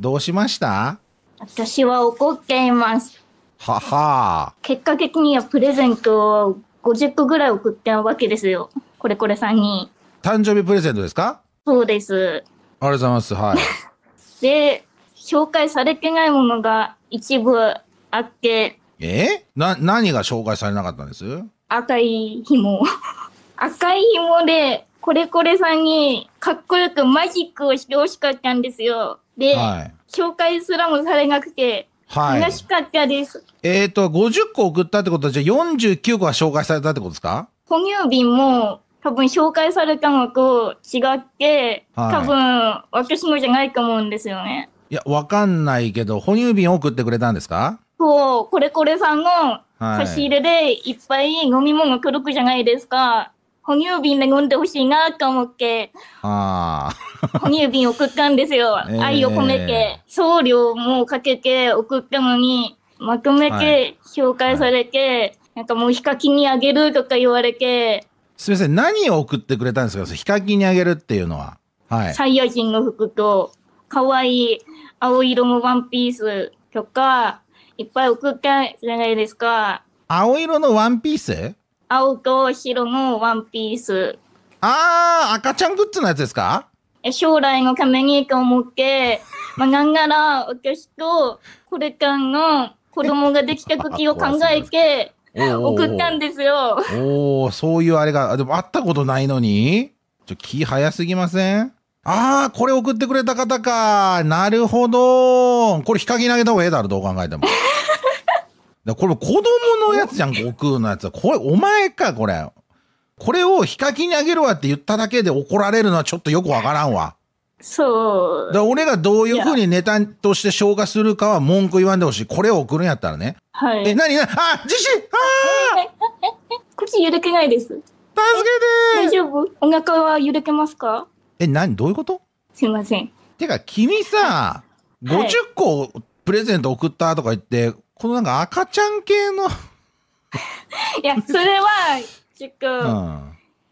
どうしました私は怒っています。はは結果的にはプレゼントを50個ぐらい送ったわけですよ。これこれさんに。誕生日プレゼントですかそうです。ありがとうございます。はい。で、紹介されてないものが一部あって。えな、何が紹介されなかったんです赤い紐。赤い紐で、これこれさんにかっこよくマジックをしてほしかったんですよ。で、はい紹介すらもされなくて、悔悲しかったです。えっ、と、50個送ったってことは、じゃあ49個は紹介されたってことですか哺乳瓶も多分紹介されたのと違って、はい多分私のじゃないと思うんですよね。いや、わかんないけど、哺乳瓶送ってくれたんですかそう、これこれさんの差し入れでいっぱい飲み物届くじゃないですか。哺乳瓶で飲んでほしいなと思って、あ哺乳瓶送ったんですよ。えー、愛を込めて、送料もかけて送ったのに、まとめて紹介されて、はいはい、なんかもうヒカキンにあげるとか言われて。すみません、何を送ってくれたんですかヒカキンにあげるっていうのは。はい。サイヤ人の服と、可愛いい青色のワンピースとか、いっぱい送ったじゃないですか。青色のワンピース青と白のワンピース。ああ、赤ちゃんグッズのやつですか将来のためにと思って、まあ、なんなら私とこれからの子供ができた時を考えて 送ったんですよ。おお、そういうあれが、でも会ったことないのにちょ気早すぎませんああ、これ送ってくれた方か。なるほど。これ日陰投げた方がええだろ、どう考えても。だこれ子供のやつじゃん、悟空のやつは。これ、お前か、これ。これをヒカキンにあげるわって言っただけで怒られるのはちょっとよくわからんわ。そう。だ俺がどういうふうにネタとして消化するかは文句言わんでほしい。これを送るんやったらね。はい。え、なになあ、地震あえ、こっち揺れてないです。助けて大丈夫お腹は揺れてますかえ、なにどういうことすいません。てか、君さ、50個プレゼント送ったとか言って、このなんか赤ちゃん系の いや、それは、ちょっと、うん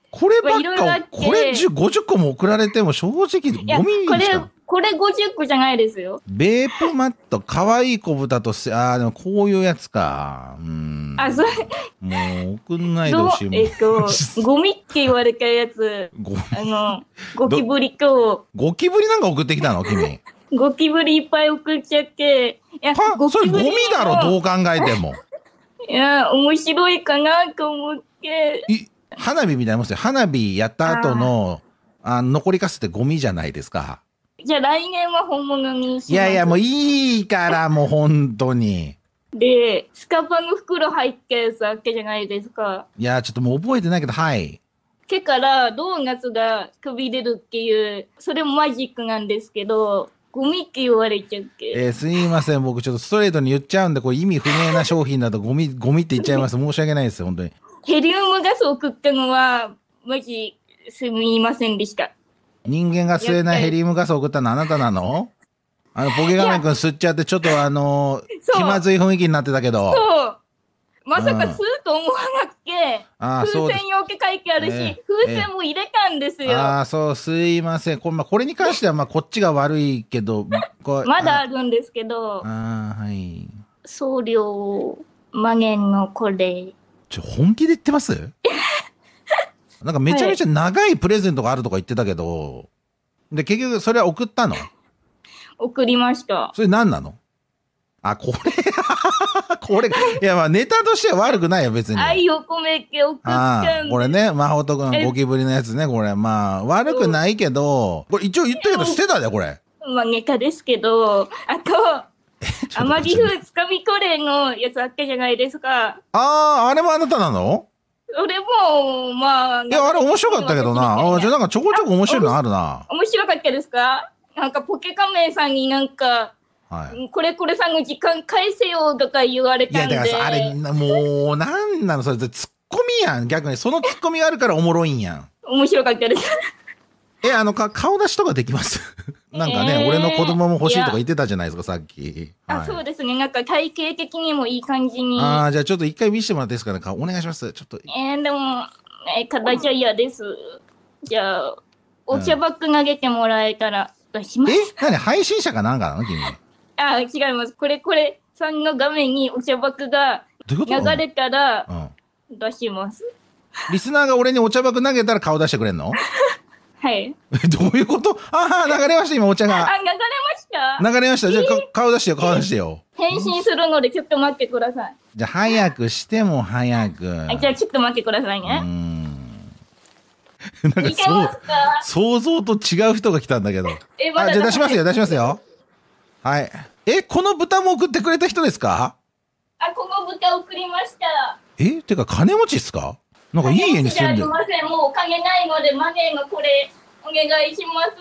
こればっか、これ50個も送られても正直ゴミこれ、これ50個じゃないですよ。ベープマット、可愛い子豚とて、ああ、でもこういうやつか。うん。あ、それ。もう送んないでほしいもん。えっと、ゴミって言われたやつ。ゴミ。あの、ゴキブリと。ゴキブリなんか送ってきたの君。ゴキブリいっぱい送っちゃって。いや、それゴミだろ、どう考えても。いや、面白いかなと思って。花火みたいなもんですよ。花火やった後の、あ残りかすってゴミじゃないですか。じゃあ来年は本物にいやいや、もういいから、もう本当に。で、スカパの袋入ってやわけじゃないですか。いや、ちょっともう覚えてないけど、はい。手からドーナツが飛び出るっていう、それもマジックなんですけど、ゴミって言われちゃうけど。えー、すいません、僕ちょっとストレートに言っちゃうんで、これ意味不明な商品だとゴミ、ゴミって言っちゃいます。申し訳ないです、本当に。ヘリウムガスを送ったのは、マジすみませんでした。人間が吸えないヘリウムガスを送ったのあなたなのあの、ボケガメ君吸っちゃって、ちょっとあのー、気まずい雰囲気になってたけど。そう。まさか吸うと思わなくて、風船よけ書いてあるし、えー、風船も入れたんですよ。えー、ああ、そう、すいません。これ,、まあ、これに関しては、まあ、こっちが悪いけど、まだあるんですけど、あはい、送料万円のこれ。ちょ、本気で言ってます なんかめちゃめちゃ長いプレゼントがあるとか言ってたけど、はい、で、結局それは送ったの 送りました。それ何なのあ、これ これ、いや、まあ、ネタとしては悪くないよ、別に。愛を込めて送っこれね、真とくん、ゴキブリのやつね、これ。まあ、悪くないけど、これ一応言ったけど、捨てたで、これ。まあ、ネタですけど、あと、あまりふ、つかみこれのやつあったじゃないですか。ああ、あれもあなたなの俺も、まあ。いや、あれ面白かったけどな。あじゃあなんかちょこちょこ面白いのあるな。面白かったですかなんかポケカメさんになんか、はい、これこれさんが時間返せよとか言われたんでいやだからあれもう何なのそれツッコミやん逆にそのツッコミがあるからおもろいんやん面白かったですえあのか顔出しとかできます なんかね、えー、俺の子供も欲しいとか言ってたじゃないですかさっき、はい、あそうですねなんか体型的にもいい感じにああじゃあちょっと一回見せてもらっていいですかねお願いしますちょっとえー、でもえ形は嫌ですじゃあお茶バッグ投げてもらえたら出します、うん、え何配信者かなんかなの君あ、違います。これ、これ、さんの画面にお茶爆が流れたら出します。リスナーが俺にお茶爆投げたら顔出してくれんの はい。どういうことああ、流れました、今、お茶が。あ、流れました。流れました。じゃあ、顔出してよ、顔出してよ。変身するので、ちょっと待ってください。じゃあ、早くしても早く。じゃあ、ちょっと待ってくださいね。うん。なんかそう、想像と違う人が来たんだけど。え、ま、あ、じゃあ出しますよ、出しますよ。はい。え、この豚も送ってくれた人ですかあ、この豚送りました。え、てか金持ちですかなんかいい家に住んでる。もうお金ないのでマネーがこれ、お願いします。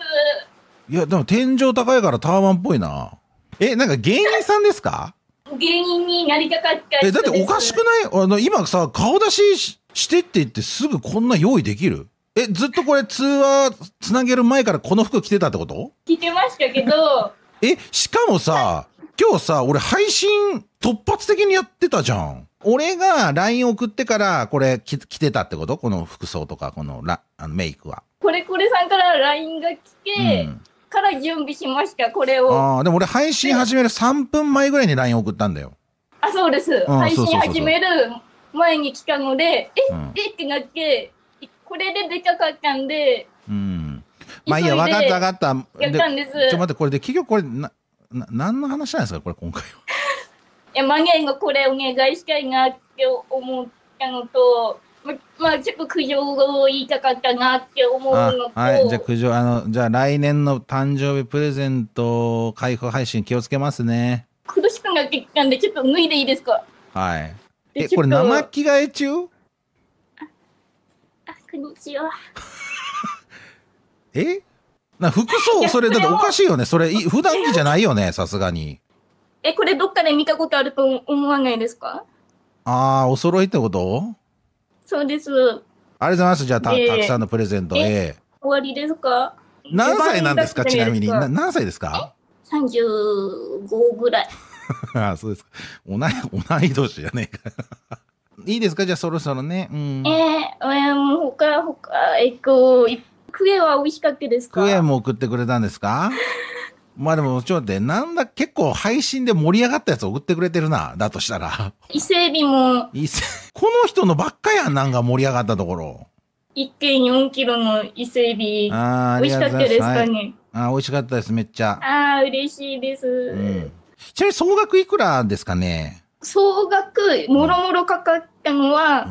いや、でも天井高いからタワマンっぽいな。え、なんか芸人さんですか芸人になりたかったえ、だっておかしくないあの、今さ、顔出ししてって言ってすぐこんな用意できるえ、ずっとこれ通話つなげる前からこの服着てたってこと着てましたけど、え、しかもさ、はい、今日さ、俺配信突発的にやってたじゃん。俺が LINE 送ってから、これ着てたってことこの服装とか、このラあのメイクは。これこれさんから LINE が来て、うん、から準備しました、これを。ああ、でも俺配信始める3分前ぐらいに LINE 送ったんだよ。あ、そうです。配信始める前に来たので、え、うん、えってなって、これででかかったんで、うんまあいいや、分かった分かった。やったんですちょ、待って、これで、企業これ、な、な、何の話なんですか、これ、今回は。いや、マゲンがこれお願いしたいなって思ったのと、ま、まあ、ちょっと苦情を言いたかったなって思うのと、はい、じゃあ、苦情、あの、じゃあ、来年の誕生日プレゼント開放配信気をつけますね。苦しくなってきたんで、ちょっと脱いでいいですかはい。え、これ、生着替え中あ、こんにちは。えな服装それだっておかしいよねそれ普段着じゃないよねさすがにえこれどっかで見たことあると思わないですかああお揃いってことそうですありがとうございますじゃあた,、くさんのプレゼントえ終わりですか何歳なんですかちなみにな何歳ですか35ぐらい あそうですか同い同い年じゃねえか いいですかじゃあそろそろね、うん、えー、えー、ほかほかえっといっクエは美味しかったですかクエも送ってくれたんですか まあでも、ちょっと待って、なんだ、結構配信で盛り上がったやつ送ってくれてるな、だとしたら。伊勢海老も。伊勢、この人のばっかやん、なんか盛り上がったところ。1.4キロの伊勢海老。美味しかったですかね。はい、あ、美味しかったです、めっちゃ。ああ、嬉しいです、うん。ちなみに総額いくらですかね総額、もろもろかかったのは、うん、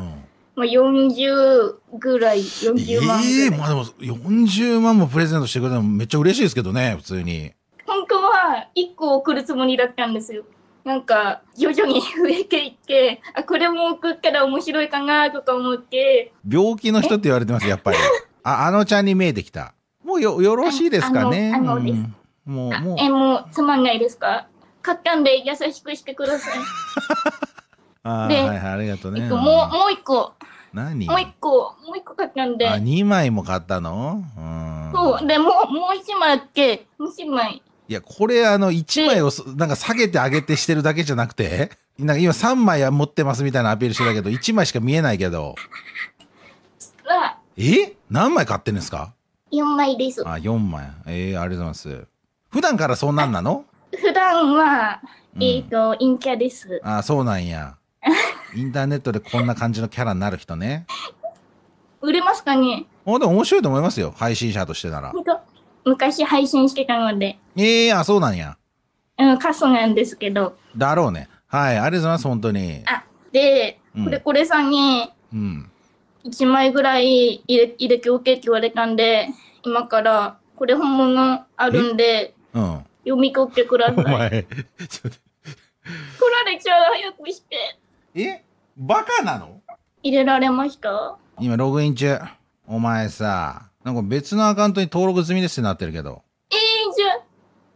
まあ40、ぐらい40万ぐらい。ええー、まあでも40万もプレゼントしてくれたのめっちゃ嬉しいですけどね、普通に。本当は1個送るつもりだったんですよ。なんか徐々に増えていってあこれも送ったら面白いかなとか思って病気の人って言われてますやっぱり ああのちゃんに見えてきたもうよよろしいですかねもうもうえもうつまんないですか買ったんで優しくしてください あ、はいはい、ありがとうね、えっと、もうもう一個何もう一個、もう一個買ったんで。あ、2枚も買ったのうん。そう。で、もう、もう一枚だって、もう一枚。いや、これ、あの、1枚を、なんか下げて上げてしてるだけじゃなくて、なんか今3枚は持ってますみたいなアピールしてたけど、1枚しか見えないけど。え何枚買ってんですか ?4 枚です。あ、4枚。えー、ありがとうございます。普段からそんなんなの普段は、えっ、ー、と、陰キャです。あ、そうなんや。インターネットでこんな感じのキャラになる人ね。売れますかねあでも面白いと思いますよ。配信者としてなら。昔配信してたので。ええー、あ、そうなんや。うん、過疎なんですけど。だろうね。はい、ありがとうございます、本当に。あ、で、うん、これこれさんに、うん。1枚ぐらい入れ入れておけって言われたんで、今から、これ本物あるんで、うん。読み取ってください。お前、ちょっと。取られちゃう、早くして。えバカなの入れられました今ログイン中。お前さ、なんか別のアカウントに登録済みですってなってるけど。えいじゃ、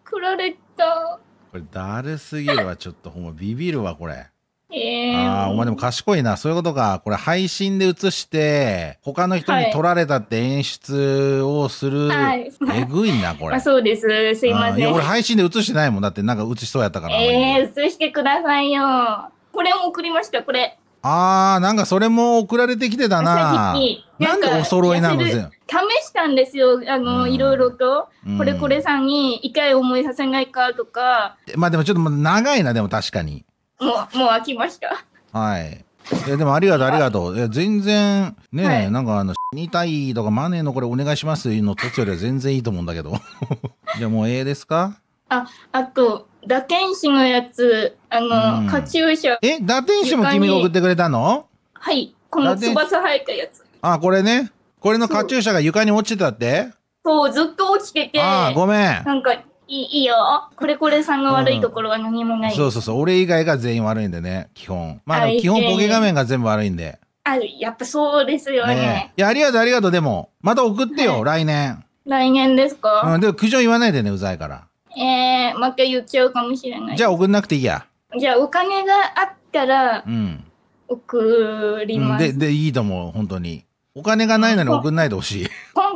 来られた。これだるすぎるわ、ちょっとほんまビビるわ、これ。えー、ああ、お前でも賢いな。そういうことか。これ配信で映して、他の人に撮られたって演出をする。はい、えぐいな、これ。まあ、そうです。すいません。いや、俺配信で映してないもん。だってなんか映しそうやったから。ええー、映してくださいよ。これも送りました、これ。ああ、なんかそれも送られてきてたな。なんでお揃いなの試したんですよ、あの、いろいろと。これこれさんに一回思いさせないかとか。まあでもちょっと長いな、でも確かに。もう、もう飽きました。はい。えでもありがとうありがとう。全然ね、はい、なんかあの死にたいとかマネーのこれお願いしますいうのとつよりは全然いいと思うんだけど。じゃあもうええですか？ああと打天使のやつ、あの、うカチューシャ。え、打天使も君が送ってくれたのはい。この翼生えたやつ。あ、これね。これのカチューシャが床に落ちてたってそう、ずっと落ちてて、ああ、ごめん。なんか、いいいいよ。これこれさんが悪いところは何もない。そうそうそう。俺以外が全員悪いんでね、基本。まあ、基本いポケ画面が全部悪いんで。あ、やっぱそうですよね。ねいや、ありがとう、ありがとう。でも、また送ってよ、来年。来年ですか、うん、でも苦情言わないでね、うざいから。えー、もう言っちゃうかもしれない。じゃあ送んなくていいや。じゃあお金があったらうん。送りうんます。で、で、いいと思う、本当に。お金がないのに送んないでほしい。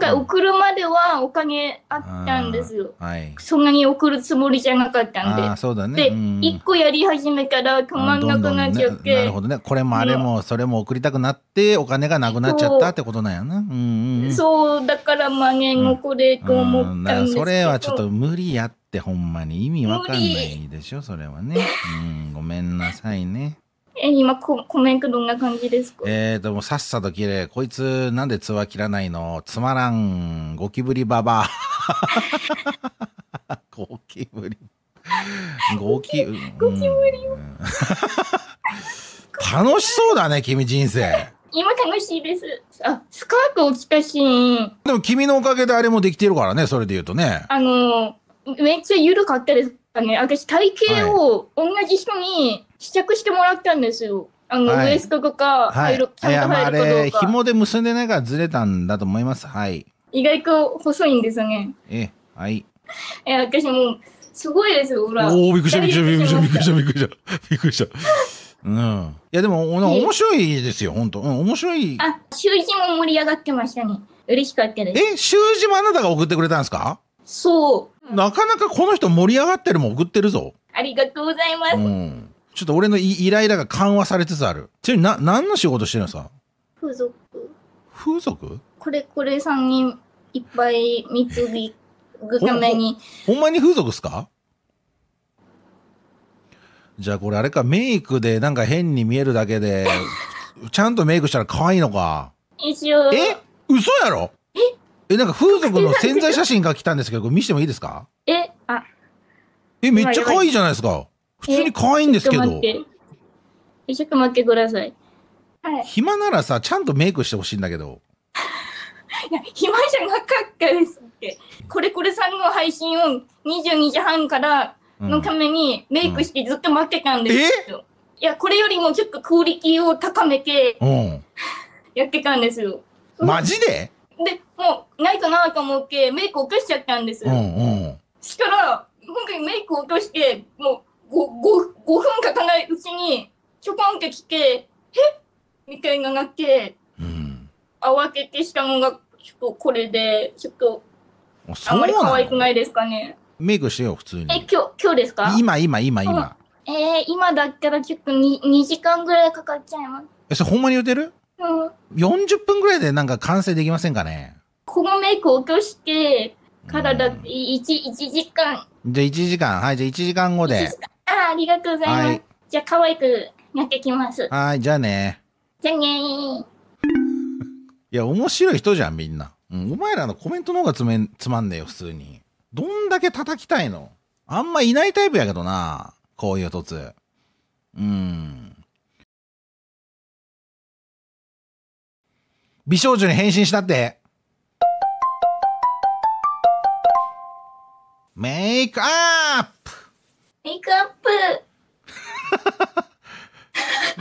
回送るまではお金あったんですよ。はい、そんなに送るつもりじゃなかったんで。あそうだね、で、うん、1個やり始めたら止まんなくなっちゃって。どんどんね、なるほどね。これもあれもそれも送りたくなってお金がなくなっちゃったってことなんやな。うんうんうん、そうだからま円のこれと思ったんですけど、うん、それはちょっと無理やってほんまに意味わかんないでしょそれはね。うん、ごめんなさいね。え、今コ、コメントどんな感じですかえー、でもさっさと切れ。こいつ、なんでツワ切らないのつまらん。ゴキブリババ ゴキブリ。ゴキ、ゴキブリ。楽しそうだね、君人生。今楽しいです。あ、スカートを着たシでも君のおかげであれもできてるからね、それで言うとね。あの、めっちゃ緩かったですかね。私体型を同じ人に、はい試着してもらったんですよ。あの、はい、ウエストとか、はい、ちゃんと入るかどうか。紐で結んでないからずれたんだと思います。はい。意外と細いんですね。え、はい。え、私もすごいですよ、ほら。おお、びっくりした、びっくりした、びっくりした、びっくりした。びっくりした。うん、いやでもおな面白いですよ本当、うん、面白いあ習字も盛り上がってましたね嬉しかったですえ習字もあなたが送ってくれたんですかそうなかなかこの人盛り上がってるも送ってるぞありがとうございます、うんちょっと俺のイライラが緩和されつつある。ちなみにな、何の仕事してるのさ風俗。風俗これこれさんにいっぱい貢ぐために。ほんまに風俗っすかじゃあこれあれか、メイクでなんか変に見えるだけで、ちゃんとメイクしたら可愛いのか。一応。え嘘やろええ、なんか風俗の宣材写真が来たんですけど、これ見してもいいですかえあ。え、めっちゃ可愛いじゃないですか。普通に可愛いんですけど。ちょっと待ってください。はい。暇ならさ、ちゃんとメイクしてほしいんだけど。いや、暇じゃなかったですって。これこれさんの配信を22時半からのためにメイクしてずっと待ってたんですよ。うんうん、いや、これよりもちょっとクオリティを高めて、うん、やってたんですよ。マジでで、もう、ないかなと思って、メイク落としちゃったんですよ。うんうん、したら、今回メイク落として、もう、5, 5, 5分かかないうちに、ちょこんって来て、えみたいななって、うん、慌ててしたのが、ちょっとこれで、ちょっと、あんまり可愛くないですかね。メイクしてよ、普通に。え、今日、今日ですか今、今、今、今。えー、今だったらちょっと 2, 2時間ぐらいかかっちゃいます。え、それほんまに言うてるうん。40分ぐらいでなんか完成できませんかねこのメイク落として、体らだっ1、時間。じゃあ1時間。はい、じゃあ1時間後で。あ、りがとうございます。はいじゃあ、可愛くやってきます。はい、じゃあね。じゃんねー。いや、面白い人じゃん、みんな。うん、お前らのコメントの方がつめつまんねえよ、普通に。どんだけ叩きたいのあんまいないタイプやけどな。こういうとつ。うん。美少女に変身したって。メイクアップメイクアッ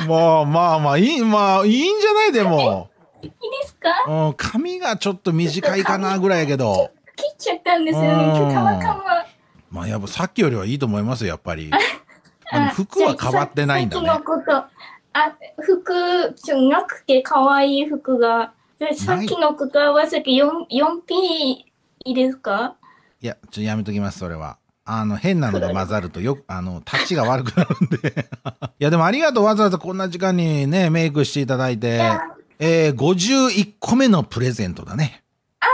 プもう、まあまあ、いい、まあ、いいんじゃないでも。いいですかうん、髪がちょっと短いかなぐらいやけど。切っちゃったんですよね、たまま。あ、やっぱさっきよりはいいと思いますやっぱり。あの服は変わってないんだね。あ、服、ちょ、なくて可愛い服が。で、さっきの服合わせて 4P いいですかいや、ちょ、っとやめときます、それは。あの、変なのが混ざるとよく、あの、タッチが悪くなるんで いや、でもありがとう。わざわざこんな時間にね、メイクしていただいて。えー、51個目のプレゼントだね。あー、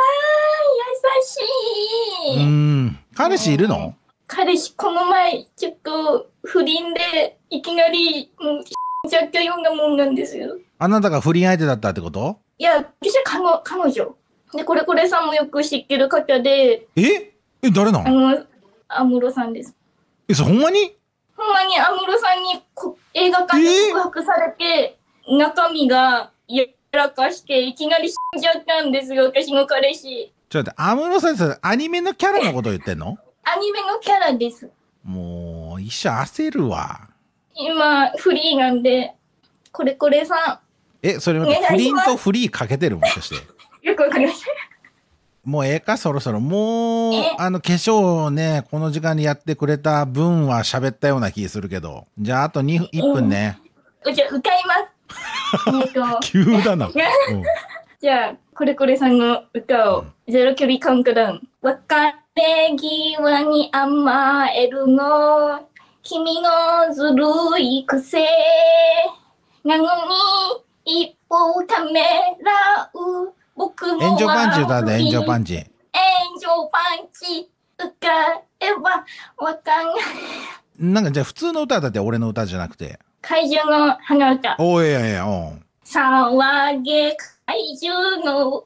優しい。うん。彼氏いるの彼氏、この前、ちょっと、不倫で、いきなり、もう、ちゃっかようなもんなんですよ。あなたが不倫相手だったってこといや、私は彼彼女。で、これこれさんもよく知ってる方で。ええ、誰なのあの安室さんです。え、そほんまにほんまに安室さんにこ映画館で告白されて、えー、中身がやらかして、いきなり死んじゃったんですよ、私の彼氏。ちょっと待って、安室さんアニメのキャラのこと言ってんのアニメのキャラです。もう、一緒焦るわ。今、フリーなんで、これこれさん。え、それまた不倫とフリーかけてるもん、かして。よくわかりました。もうええか、そろそろ。もう、あの、化粧をね、この時間にやってくれた分は喋ったような気するけど。じゃあ、あと2、1分ね。うん、じゃあ、歌います。急だな。じゃあ、これこれさんの歌を、ゼロ距離カウントダウン。別れ際に甘えるの、君のずるい癖。なのに、一歩ためらう。僕も炎上パンチだね、炎上パンチ。炎上パンチ歌えばわかんない。なんかじゃあ普通の歌だって俺の歌じゃなくて。怪獣の花歌。おおいやいや、おん。騒げ怪獣の歌。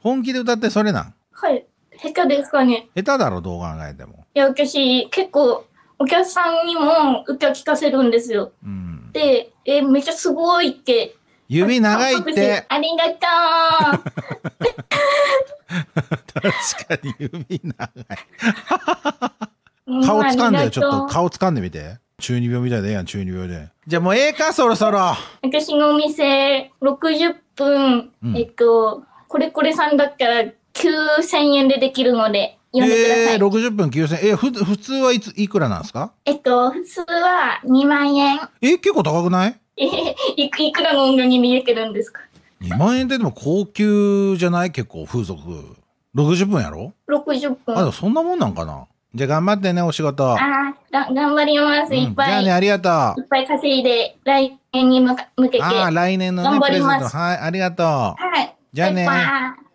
本気で歌ってそれなん。はい。下手ですかね。下手だろ、どう考えても。いや、私、結構、お客さんにも歌聞かせるんですよ。うん、で、え、めっちゃすごいって指長いって。ありがとう。確かに指長い。顔つかんでよ、ちょっと。顔つかんでみて。中二病みたいでええやん、中二病で。じゃあもうええか、そろそろ。私のお店、60分、うん、えっと、これこれさんだったら9000円でできるので。ええー、60分9000円。えー、ふ、普通はいつ、いくらなんですかえっと、普通は2万円。え結構高くないえいく いくらの音量に見えてるんですか2万円ってでも高級じゃない結構風俗60分やろ60分あそんなもんなんかなじゃあ頑張ってねお仕事ああ頑張ります、うん、いっぱいじゃあねありがとういっぱい稼いで来年に向けてあ来年のねプレゼントはいありがとうはいじゃあねバイバ